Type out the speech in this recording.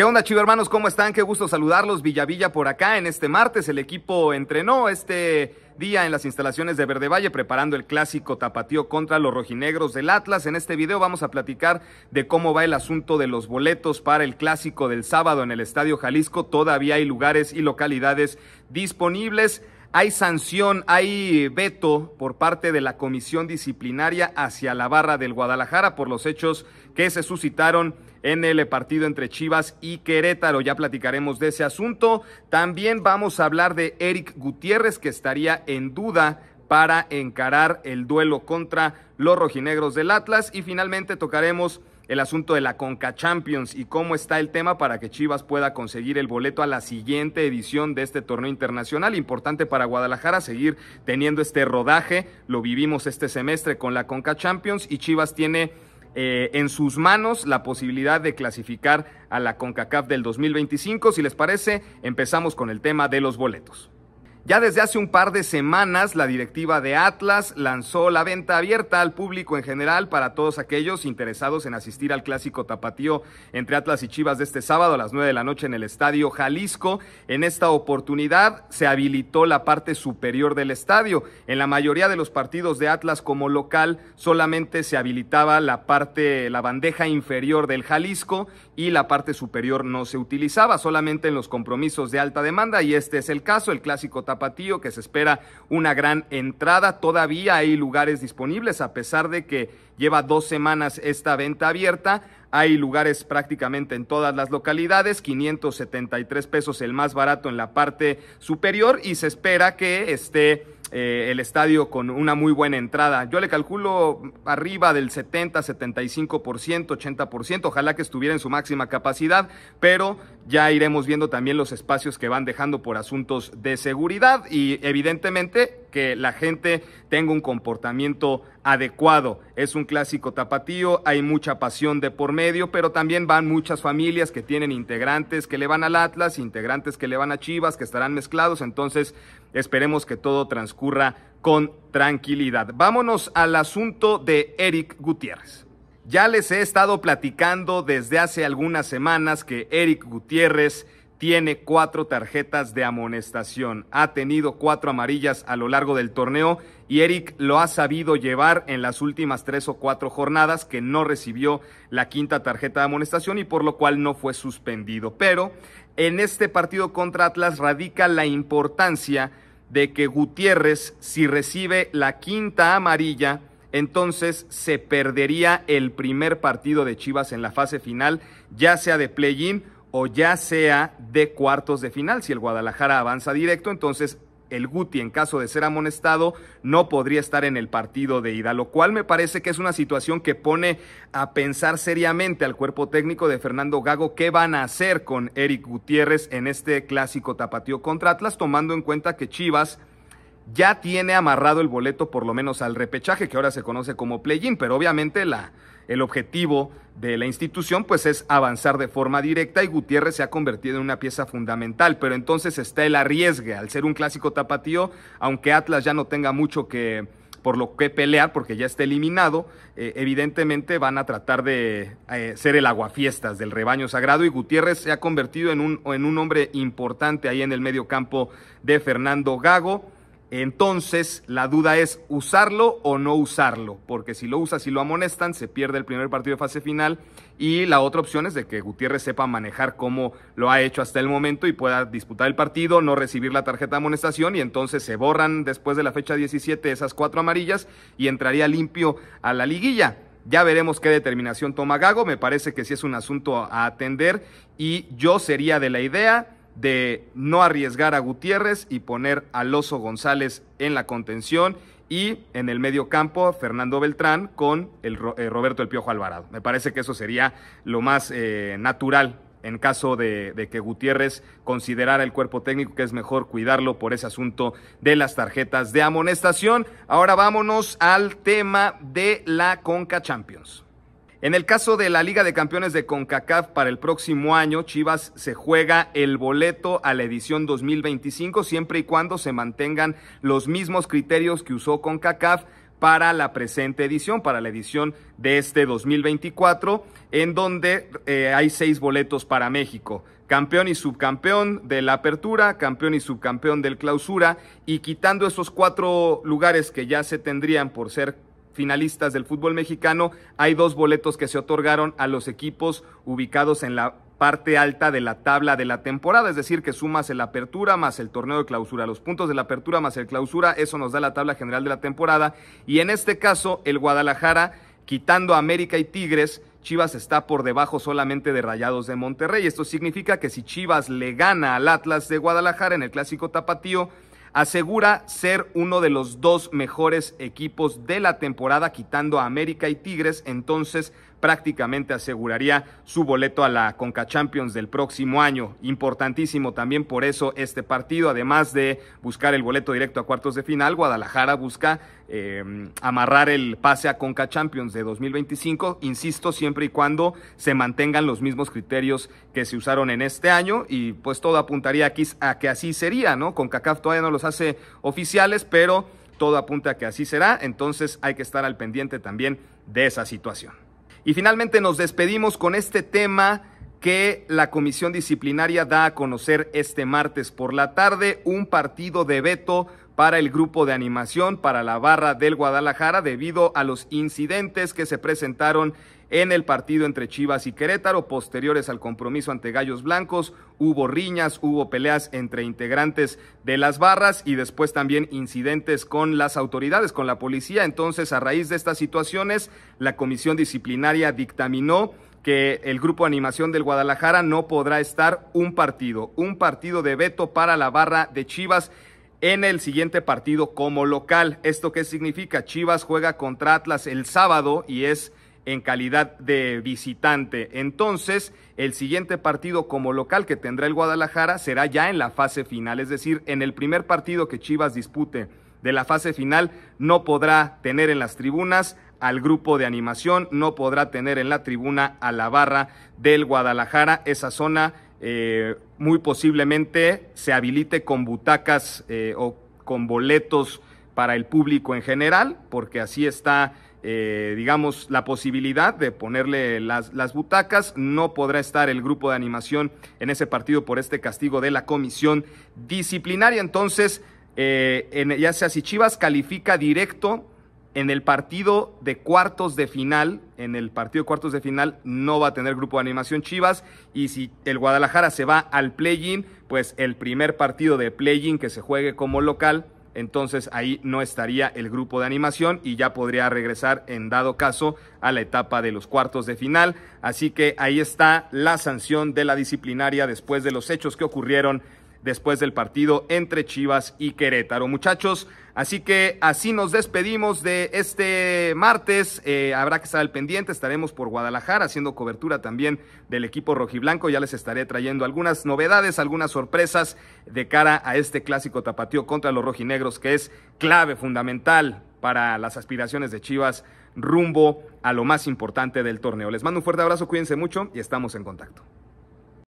¿Qué onda, chivo hermanos? ¿Cómo están? Qué gusto saludarlos. Villavilla por acá en este martes. El equipo entrenó este día en las instalaciones de Verde Valle preparando el clásico tapatío contra los rojinegros del Atlas. En este video vamos a platicar de cómo va el asunto de los boletos para el clásico del sábado en el Estadio Jalisco. Todavía hay lugares y localidades disponibles hay sanción, hay veto por parte de la comisión disciplinaria hacia la barra del Guadalajara por los hechos que se suscitaron en el partido entre Chivas y Querétaro. Ya platicaremos de ese asunto. También vamos a hablar de Eric Gutiérrez, que estaría en duda para encarar el duelo contra los rojinegros del Atlas. Y finalmente tocaremos el asunto de la Conca Champions y cómo está el tema para que Chivas pueda conseguir el boleto a la siguiente edición de este torneo internacional. Importante para Guadalajara seguir teniendo este rodaje. Lo vivimos este semestre con la Conca Champions y Chivas tiene eh, en sus manos la posibilidad de clasificar a la CONCACAF del 2025. Si les parece, empezamos con el tema de los boletos. Ya desde hace un par de semanas, la directiva de Atlas lanzó la venta abierta al público en general para todos aquellos interesados en asistir al clásico tapatío entre Atlas y Chivas de este sábado a las 9 de la noche en el Estadio Jalisco. En esta oportunidad se habilitó la parte superior del estadio. En la mayoría de los partidos de Atlas como local solamente se habilitaba la parte, la bandeja inferior del Jalisco y la parte superior no se utilizaba, solamente en los compromisos de alta demanda y este es el caso, el clásico Zapatillo, que se espera una gran entrada. Todavía hay lugares disponibles, a pesar de que lleva dos semanas esta venta abierta. Hay lugares prácticamente en todas las localidades, 573 pesos el más barato en la parte superior y se espera que esté eh, el estadio con una muy buena entrada. Yo le calculo arriba del 70, 75%, 80%. Ojalá que estuviera en su máxima capacidad, pero ya iremos viendo también los espacios que van dejando por asuntos de seguridad y evidentemente que la gente tenga un comportamiento adecuado. Es un clásico tapatío, hay mucha pasión de por medio, pero también van muchas familias que tienen integrantes que le van al Atlas, integrantes que le van a Chivas, que estarán mezclados. Entonces, Esperemos que todo transcurra con tranquilidad. Vámonos al asunto de Eric Gutiérrez. Ya les he estado platicando desde hace algunas semanas que Eric Gutiérrez tiene cuatro tarjetas de amonestación. Ha tenido cuatro amarillas a lo largo del torneo y Eric lo ha sabido llevar en las últimas tres o cuatro jornadas que no recibió la quinta tarjeta de amonestación y por lo cual no fue suspendido. Pero en este partido contra Atlas radica la importancia de que Gutiérrez, si recibe la quinta amarilla, entonces se perdería el primer partido de Chivas en la fase final, ya sea de play-in o ya sea de cuartos de final. Si el Guadalajara avanza directo, entonces el Guti en caso de ser amonestado no podría estar en el partido de ida, lo cual me parece que es una situación que pone a pensar seriamente al cuerpo técnico de Fernando Gago qué van a hacer con Eric Gutiérrez en este clásico tapatío contra Atlas, tomando en cuenta que Chivas ya tiene amarrado el boleto por lo menos al repechaje que ahora se conoce como play-in, pero obviamente la el objetivo de la institución pues es avanzar de forma directa y Gutiérrez se ha convertido en una pieza fundamental, pero entonces está el arriesgue al ser un clásico tapatío, aunque Atlas ya no tenga mucho que por lo que pelear, porque ya está eliminado, eh, evidentemente van a tratar de eh, ser el aguafiestas del rebaño sagrado y Gutiérrez se ha convertido en un, en un hombre importante ahí en el medio campo de Fernando Gago. Entonces, la duda es usarlo o no usarlo, porque si lo usa, si lo amonestan, se pierde el primer partido de fase final y la otra opción es de que Gutiérrez sepa manejar como lo ha hecho hasta el momento y pueda disputar el partido, no recibir la tarjeta de amonestación y entonces se borran después de la fecha 17 esas cuatro amarillas y entraría limpio a la liguilla. Ya veremos qué determinación toma Gago, me parece que sí es un asunto a atender y yo sería de la idea de no arriesgar a Gutiérrez y poner a Loso González en la contención y en el medio campo Fernando Beltrán con el eh, Roberto El Piojo Alvarado. Me parece que eso sería lo más eh, natural en caso de, de, que Gutiérrez considerara el cuerpo técnico que es mejor cuidarlo por ese asunto de las tarjetas de amonestación. Ahora vámonos al tema de la Conca Champions. En el caso de la Liga de Campeones de CONCACAF para el próximo año, Chivas se juega el boleto a la edición 2025 siempre y cuando se mantengan los mismos criterios que usó CONCACAF para la presente edición, para la edición de este 2024, en donde eh, hay seis boletos para México. Campeón y subcampeón de la apertura, campeón y subcampeón del clausura, y quitando esos cuatro lugares que ya se tendrían por ser finalistas del fútbol mexicano, hay dos boletos que se otorgaron a los equipos ubicados en la parte alta de la tabla de la temporada, es decir, que sumas el apertura más el torneo de clausura, los puntos de la apertura más el clausura, eso nos da la tabla general de la temporada, y en este caso el Guadalajara, quitando a América y Tigres, Chivas está por debajo solamente de Rayados de Monterrey, esto significa que si Chivas le gana al Atlas de Guadalajara en el clásico tapatío, asegura ser uno de los dos mejores equipos de la temporada, quitando a América y Tigres. Entonces, prácticamente aseguraría su boleto a la Conca Champions del próximo año. Importantísimo también por eso este partido, además de buscar el boleto directo a cuartos de final, Guadalajara busca eh, amarrar el pase a Conca Champions de 2025, insisto, siempre y cuando se mantengan los mismos criterios que se usaron en este año y pues todo apuntaría aquí a que así sería, ¿no? CONCACAF todavía no los hace oficiales, pero todo apunta a que así será, entonces hay que estar al pendiente también de esa situación. Y finalmente nos despedimos con este tema que la comisión disciplinaria da a conocer este martes por la tarde, un partido de veto para el grupo de animación para la barra del Guadalajara debido a los incidentes que se presentaron en el partido entre Chivas y Querétaro, posteriores al compromiso ante Gallos Blancos, hubo riñas, hubo peleas entre integrantes de las barras y después también incidentes con las autoridades, con la policía. Entonces, a raíz de estas situaciones, la comisión disciplinaria dictaminó que el grupo de animación del Guadalajara no podrá estar un partido, un partido de veto para la barra de Chivas en el siguiente partido como local. ¿Esto qué significa? Chivas juega contra Atlas el sábado y es en calidad de visitante. Entonces, el siguiente partido como local que tendrá el Guadalajara será ya en la fase final, es decir, en el primer partido que Chivas dispute de la fase final, no podrá tener en las tribunas al grupo de animación, no podrá tener en la tribuna a la barra del Guadalajara, esa zona... Eh, muy posiblemente se habilite con butacas eh, o con boletos para el público en general, porque así está, eh, digamos, la posibilidad de ponerle las, butacas. No podrá estar el grupo de animación en ese partido por este castigo de la comisión disciplinaria. Entonces, eh, ya sea si Chivas califica directo en el partido de cuartos de final, en el partido de cuartos de final no va a tener grupo de animación Chivas y si el Guadalajara se va al play-in, pues el primer partido de play-in que se juegue como local, entonces ahí no estaría el grupo de animación y ya podría regresar en dado caso a la etapa de los cuartos de final. Así que ahí está la sanción de la disciplinaria después de los hechos que ocurrieron después del partido entre Chivas y Querétaro. Muchachos, Así que así nos despedimos de este martes. Eh, habrá que estar al pendiente. Estaremos por Guadalajara haciendo cobertura también del equipo rojiblanco. Ya les estaré trayendo algunas novedades, algunas sorpresas de cara a este clásico tapatío contra los rojinegros, que es clave fundamental para las aspiraciones de Chivas rumbo a lo más importante del torneo. Les mando un fuerte abrazo, cuídense mucho y estamos en contacto.